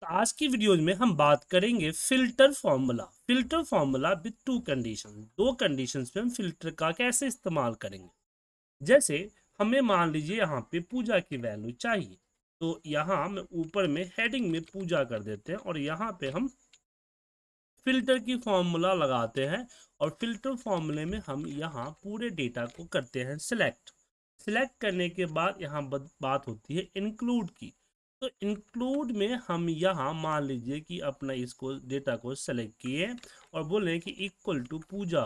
तो आज की वीडियोज में हम बात करेंगे filter formula filter formula with two condition दो कंडीशन पे हम फिल्टर का कैसे इस्तेमाल करेंगे जैसे हमें मान लीजिए यहाँ पे पूजा की वैल्यू चाहिए तो यहाँ में ऊपर में हेडिंग में पूजा कर देते हैं और यहाँ पे हम फिल्टर की फॉर्मूला लगाते हैं और फिल्टर फॉर्मूले में हम यहाँ पूरे डेटा को करते हैं सिलेक्ट सिलेक्ट करने के बाद यहाँ बात होती है इंक्लूड की तो इंक्लूड में हम यहाँ मान लीजिए कि अपना इसको डेटा को सेलेक्ट किए और बोले कि इक्वल टू पूजा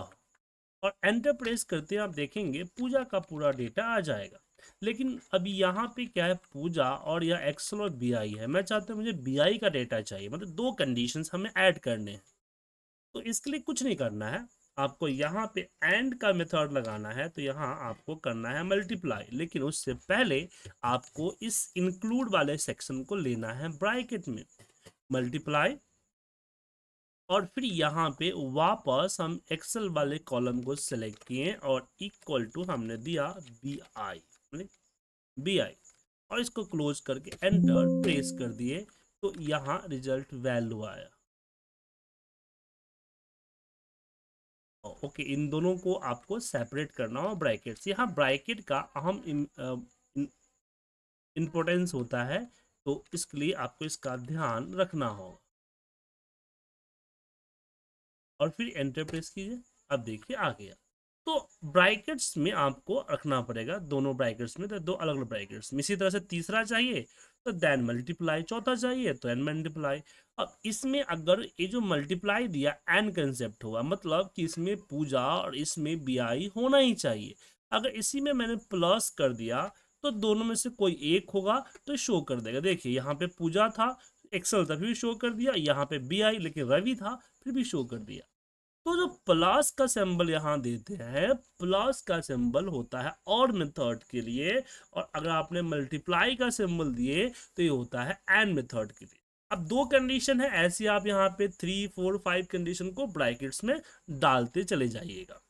और एंटर प्रेस करते हैं आप देखेंगे पूजा का पूरा डेटा आ जाएगा लेकिन अभी यहाँ पे क्या है पूजा और यह एक्सल और बीआई है मैं चाहता हूँ मुझे बीआई का डेटा चाहिए मतलब दो कंडीशंस हमें ऐड करने हैं तो इसके लिए कुछ नहीं करना है आपको यहाँ पे एंड का मेथड लगाना है तो यहाँ आपको करना है मल्टीप्लाई लेकिन उससे पहले आपको इस इंक्लूड वाले सेक्शन को लेना है ब्राइकेट में मल्टीप्लाई और फिर यहाँ पे वापस हम एक्सेल वाले कॉलम को सेलेक्ट किए और इक्वल टू हमने दिया बी आई बी आई और इसको क्लोज करके एंटर प्रेस कर दिए तो यहाँ रिजल्ट वैल्यू आया ओके इन दोनों को आपको सेपरेट करना हो ब्रैकेट से यहाँ ब्रैकेट का अहम इम्पोर्टेंस होता है तो इसके लिए आपको इसका ध्यान रखना होगा और फिर एंटरप्रेस कीजिए अब देखिए आ गया तो ब्राइकेट्स में आपको रखना पड़ेगा दोनों ब्राइकेट्स में तो दो अलग अलग ब्राइकेट्स में इसी तरह से तीसरा चाहिए तो देन मल्टीप्लाई चौथा चाहिए तो एन मल्टीप्लाई अब इसमें अगर ये जो मल्टीप्लाई दिया एन कंसेप्ट हुआ मतलब कि इसमें पूजा और इसमें बी होना ही चाहिए अगर इसी में मैंने प्लस कर दिया तो दोनों में से कोई एक होगा तो शो कर देगा देखिए यहाँ पे पूजा था एक्सल था फिर भी शो कर दिया यहाँ पे बी आई लेकिन रवि था फिर भी शो कर दिया तो जो प्लस का सिंबल यहाँ देते हैं प्लस का सिंबल होता है और मेथड के लिए और अगर आपने मल्टीप्लाई का सिंबल दिए तो ये होता है एंड मेथड के लिए अब दो कंडीशन है ऐसी आप यहाँ पे थ्री फोर फाइव कंडीशन को ब्रैकेट्स में डालते चले जाइएगा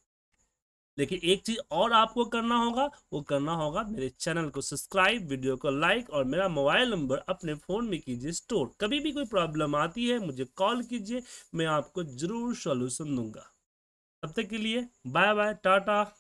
लेकिन एक चीज़ और आपको करना होगा वो करना होगा मेरे चैनल को सब्सक्राइब वीडियो को लाइक और मेरा मोबाइल नंबर अपने फ़ोन में कीजिए स्टोर कभी भी कोई प्रॉब्लम आती है मुझे कॉल कीजिए मैं आपको ज़रूर सॉल्यूशन दूंगा तब तक के लिए बाय बाय टाटा